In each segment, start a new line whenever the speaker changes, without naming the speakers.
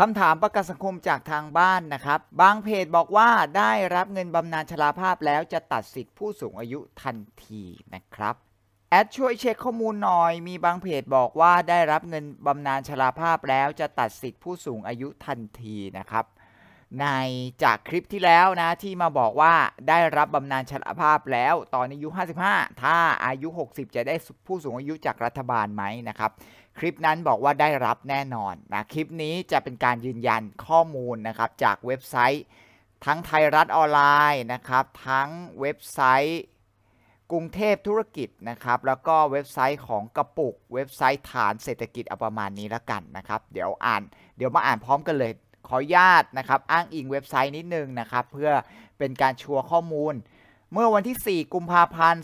คำถามประกันสังคมจากทางบ้านนะครับบางเพจบอกว่าได้รับเงินบำนาญชราภาพแล้วจะตัดสิทธิผู้สูงอายุทันทีนะครับแอดช่วยเช็คข้อมูลหน่อยมีบางเพจบอกว่าได้รับเงินบำนาญชราภาพแล้วจะตัดสิทธิผู้สูงอายุทันทีนะครับในจากคลิปที่แล้วนะที่มาบอกว่าได้รับบำนาญชราภาพแล้ว ตอนอายุ 55 ถ้าอายุ 60 จะได้ผู้สูงอายุจากรัฐบาลไหมนะครับคลิปนั้นบอกว่าได้รับแน่นอน นะ คลิปนี้จะเป็นการยืนยันข้อมูลนะครับจากเว็บไซต์ ทั้งไทยรัฐออนไลน์นะครับทั้งเว็บไซต์ กรุงเทพธุรกิจนะครับแล้วก็เว็บไซต์ของกระปุกเว็บไซต์ฐานเศรษฐกิจเอาประมาณนี้แล้วกันนะครับเดี๋ยวอ่านเดี๋ยวมาอ่านพร้อมกันเลย ขออนุญาตนะครับอ้างอิงเว็บไซต์นิดนึงนะครับเพื่อเป็นการชัวร์ข้อมูลเมื่อวันที่ 4 กุมภาพันธ์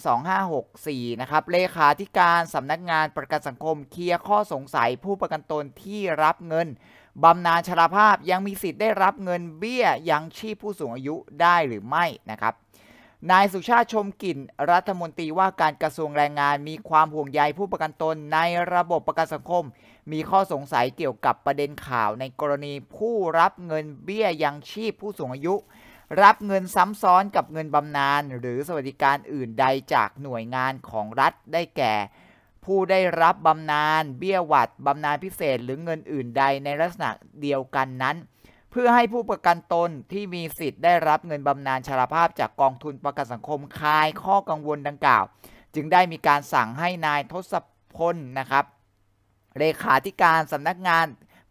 2564 นะครับ เลขาธิการสำนักงานประกันสังคมเคลียร์ข้อสงสัยผู้ประกันตนที่รับเงินบำนาญชราภาพยังมีสิทธิ์ได้รับเงินเบี้ยยังชีพผู้สูงอายุได้หรือไม่นะครับ นายสุชาติชมกิ่นรัฐมนตรีว่าการกระทรวงแรงงานมีความห่วงใยผู้ประกันตน ในระบบประกันสังคม มีข้อสงสัยเกี่ยวกับประเด็นข่าวในกรณีผู้รับเงินเบี้ยยังชีพผู้สูงอายุรับเงินซ้ำซ้อนกับเงินบำนาญหรือสวัสดิการอื่นใดจากหน่วยงานของรัฐได้แก่ ผู้ได้รับบำนาญเบี้ยหวัดบำนาญพิเศษ หรือเงินอื่นใดในลักษณะเดียวกันนั้น เพื่อให้ผู้ประกันตนที่มีสิทธิ์ได้รับเงินบำนาญชราภาพจากกองทุนประกันสังคมคลายข้อกังวลดังกล่าว จึงได้มีการสั่งให้นายทศพลนะครับเลขาธิการสำนักงาน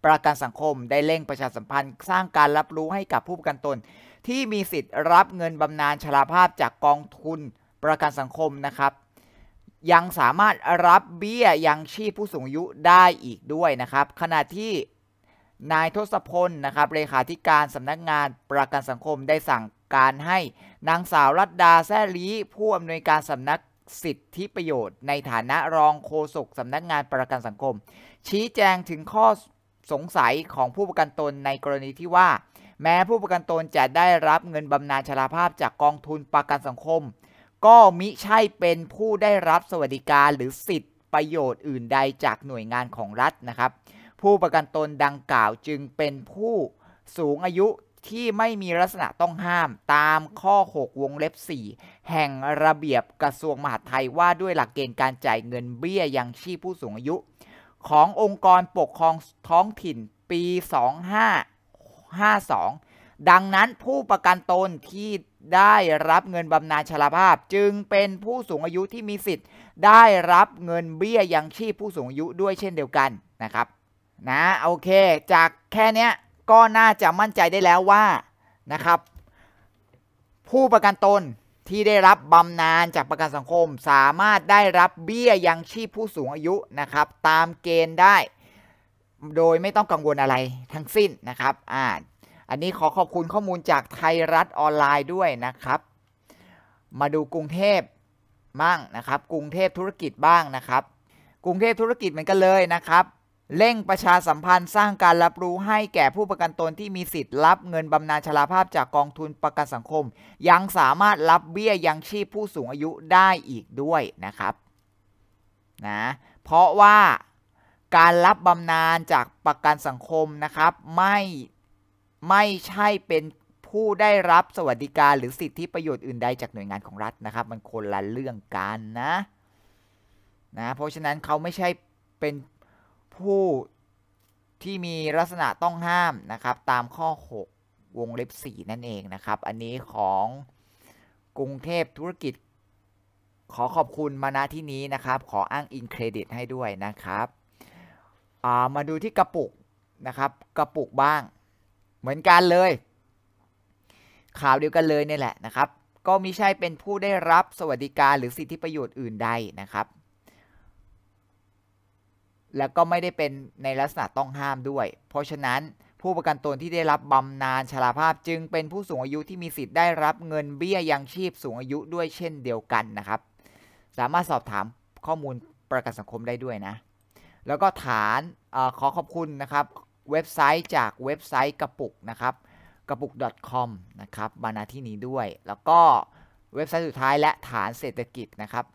ประกันสังคมได้เร่งประชาสัมพันธ์ สร้างการรับรู้ให้กับผู้ประกันตนที่มีสิทธิ์รับเงิน บำนาญชราภาพจากกองทุนประกันสังคมนะครับ ยังสามารถรับเบี้ยยังชีพผู้สูงอายุได้อีกด้วยนะครับ ขณะที่นายทศพลนะครับเลขาธิการสำนักงานประกันสังคมได้สั่งการให้ นางสาวรัตดาแซ่ลีผู้อำนวยการสำนักสิทธิประโยชน์ ในฐานะรองโฆษกสำนักงานประกันสังคม ชี้แจงถึงข้อสงสัยของผู้ประกันตนในกรณีที่ว่าแม้ผู้ประกันตนจะได้รับเงินบำนาญชราภาพจากกองทุนประกันสังคม ก็มิใช่เป็นผู้ได้รับสวัสดิการหรือสิทธิประโยชน์อื่นใดจากหน่วยงานของรัฐนะครับ ผู้ประกันตนดังกล่าวจึงเป็นผู้สูงอายุที่ไม่มีลักษณะต้องห้ามตามข้อ 6 วงเล็บ 4 แห่งระเบียบกระทรวงมหาดไทยว่าด้วยหลักเกณฑ์การจ่ายเงินเบี้ยยังชีพผู้สูงอายุ ขององค์กรปกครองท้องถิ่นปี 25 5 2 ดังนั้นผู้ประกันตนที่ได้รับเงินบำนาญชราภาพ จึงเป็นผู้สูงอายุที่มีสิทธิ์ได้รับเงินเบี้ยยังชีพผู้สูงอายุด้วยเช่นเดียวกันนะครับนะโอเค จากแค่นี้ก็น่าจะมั่นใจได้แล้วว่านะครับผู้ประกันตนที่ได้รับบำนาญจากประกันสังคม สามารถได้รับเบี้ยยังชีพผู้สูงอายุนะครับ ตามเกณฑ์ได้โดยไม่ต้องกังวลอะไรทั้งสิ้นนะครับ อ่าอันนี้ขอขอบคุณข้อมูลจากไทยรัฐออนไลน์ด้วยนะครับ มาดูกรุงเทพบ้างนะครับ กรุงเทพธุรกิจบ้างนะครับ กรุงเทพธุรกิจเหมือนกันเลยนะครับ เร่งประชาสัมพันธ์สร้างการรับรู้ให้แก่ผู้ประกันตนที่มีสิทธิ์รับเงินบำนาญชราภาพจากกองทุนประกันสังคม ยังสามารถรับเบี้ย ยังชีพผู้สูงอายุได้อีกด้วยนะครับ นะ เพราะว่าการรับบำนาญจากประกันสังคมนะครับ ไม่ไม่ใช่เป็นผู้ได้รับสวัสดิการ หรือสิทธิประโยชน์อื่นใดจากหน่วยงานของรัฐนะครับ มันคนละเรื่องกันนะนะ เพราะฉะนั้นเขาไม่ใช่เป็นผู้ที่มีลักษณะต้องห้ามนะครับ ตามข้อ6วงเล็บ 4 นั่นเองนะครับ อันนี้ของกรุงเทพธุรกิจ ขอขอบคุณมาณที่นี้นะครับ ขออ้างอิงเครดิตให้ด้วยนะครับามาดูที่กระปุกนะครับ กระปุกบ้าง เหมือนกันเลยข่าวเดียวกันเลยเนี่ยแหละนะครับก็มิใช่เป็นผู้ได้รับสวัสดิการหรือสิทธิประโยชน์อื่นใดนะครับ แล้วก็ไม่ได้เป็นในลักษณะต้องห้ามด้วย เพราะฉะนั้นผู้ประกันตนที่ได้รับบำนาญชราภาพจึง เป็นผู้สูงอายุที่มีสิทธิ์ได้รับเงินเบี้ยยังชีพสูงอายุด้วยเช่นเดียวกันนะครับ สามารถสอบถามข้อมูลประกันสังคมได้ด้วยนะแล้วก็ฐานอขอขอบคุณนะครับ เว็บไซต์จากเว็บไซต์กระปุกนะครับกระปุก .com นะครับมาณที่นี้ด้วยแล้วก็เว็บไซต์สุดท้ายและฐานเศรษฐกิจนะครับ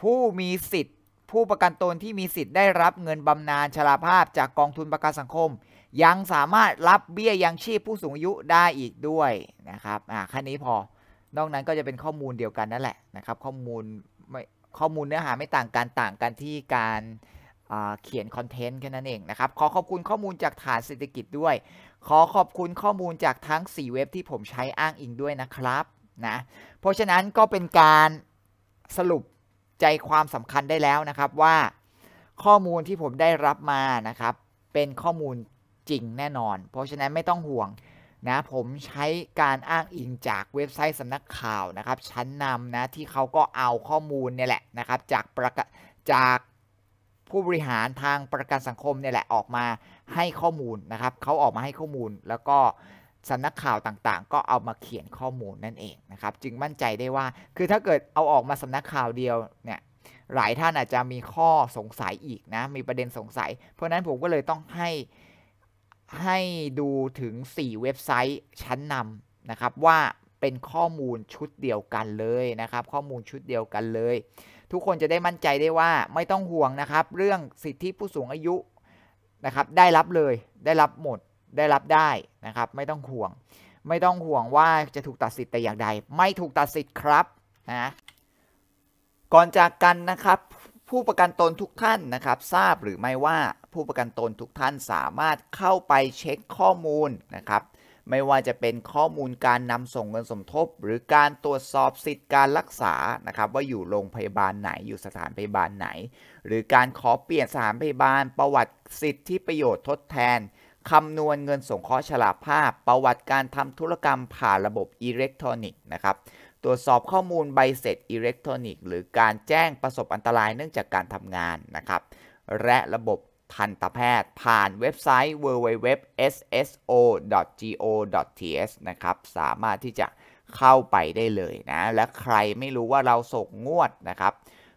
ผู้มีสิทธิ์ผู้ประกันตนที่มีสิทธิ์ได้รับเงินบำนาญชราภาพจากกองทุนประกันสังคม ยังสามารถรับเบี้ยยังชีพผู้สูงอายุได้อีกด้วยนะครับอ่าแค่นี้พอนอกนั้นก็จะเป็นข้อมูลเดียวกันนั่นแหละนะครับข้อมูลไม่ข้อมูลเนื้อหาไม่ต่างกันต่างกันที่การเขียนคอนเทนต์แค่นั้นเองนะครับขอขอบคุณข้อมูลจากฐานเศรษฐกิจด้วย ขอขอบคุณข้อมูลจากทั้ง 4 เว็บที่ผมใช้อ้างอิงด้วยนะครับนะเพราะฉะนั้นก็เป็นการสรุปใจความสำคัญได้แล้วนะครับว่าข้อมูลที่ผมได้รับมานะครับ เป็นข้อมูลจริงแน่นอน เพราะฉะนั้นไม่ต้องห่วงนะ ผมใช้การอ้างอิงจากเว็บไซต์สำนักข่าวนะครับ ชั้นนำนะที่เขาก็เอาข้อมูลเนี่ยแหละนะครับจากประกจากผู้บริหารทางประกันสังคมเนี่ยแหละ ออกมาให้ข้อมูลนะครับเขาออกมาให้ข้อมูลแล้วก็สำนักข่าวต่างๆ ก็เอามาเขียนข้อมูลนั่นเองนะครับจึงมั่นใจได้ว่าคือถ้าเกิดเอาออกมาสำนักข่าวเดียวเนี่ยหลายท่านอาจจะมีข้อสงสัยอีกนะมีประเด็นสงสัย เพราะนั้นผมก็เลยต้องให้ให้ดูถึง 4 เว็บไซต์ชั้นนำนะครับว่าเป็นข้อมูลชุดเดียวกันเลยนะครับข้อมูลชุดเดียวกันเลย ทุกคนจะได้มั่นใจได้ว่าไม่ต้องห่วงนะครับเรื่องสิทธิผู้สูงอายุนะครับได้รับเลยได้รับหมดได้รับได้นะครับไม่ต้องห่วง ไม่ต้องห่วงว่าจะถูกตัดสิทธิ์แต่อย่างใดไม่ถูกตัดสิทธิ์ครับนะก่อนจากกันนะครับผู้ประกันตนทุกท่านนะครับทราบหรือไม่ว่าผู้ประกันตนทุกท่านสามารถเข้าไปเช็คข้อมูลนะครับไม่ว่าจะเป็นข้อมูลการนำส่งเงินสมทบ หรือการตรวจสอบสิทธิ์การรักษานะครับว่าอยู่โรงพยาบาลไหนอยู่สถานพยาบาลไหน หรือการขอเปลี่ยนสถานพยาบาลประวัติสิทธิประโยชน์ทดแทนคำนวณเงินสงเคราะห์ฉลาภาพ ประวัติการทำธุรกรรมผ่านระบบอิเล็กทรอนิกส์นะครับ ตรวจสอบข้อมูลใบเสร็จอิเล็กทรอนิกส์หรือการแจ้งประสบอันตรายเนื่องจากการทำงานนะครับ และระบบทันตแพทย์ ผ่านเว็บไซต์ www.sso.go.th นะครับ สามารถที่จะเข้าไปได้เลยนะ และใครไม่รู้ว่าเราส่งงวดนะครับ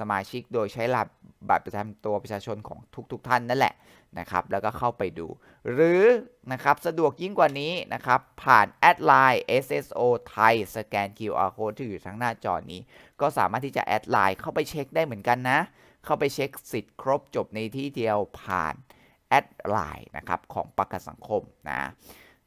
สมาชิกโดยใช้หลักบัตรประจำตัวประชาชนของทุกๆทท่านนั่นแหละนะครับแล้วก็เข้าไปดู หรือนะครับสะดวกยิ่งกว่านี้นะครับ ผ่านแอดไลน์ SSO ไทย สแกน QR code ที่อยู่ทั้งหน้าจอนี้ ก็สามารถที่จะแอดไลน์เข้าไปเช็คได้เหมือนกันนะ เข้าไปเช็คสิทธิ์ครบจบในที่เดียวผ่านแอดไลน์นะครับของประกันสังคมนะ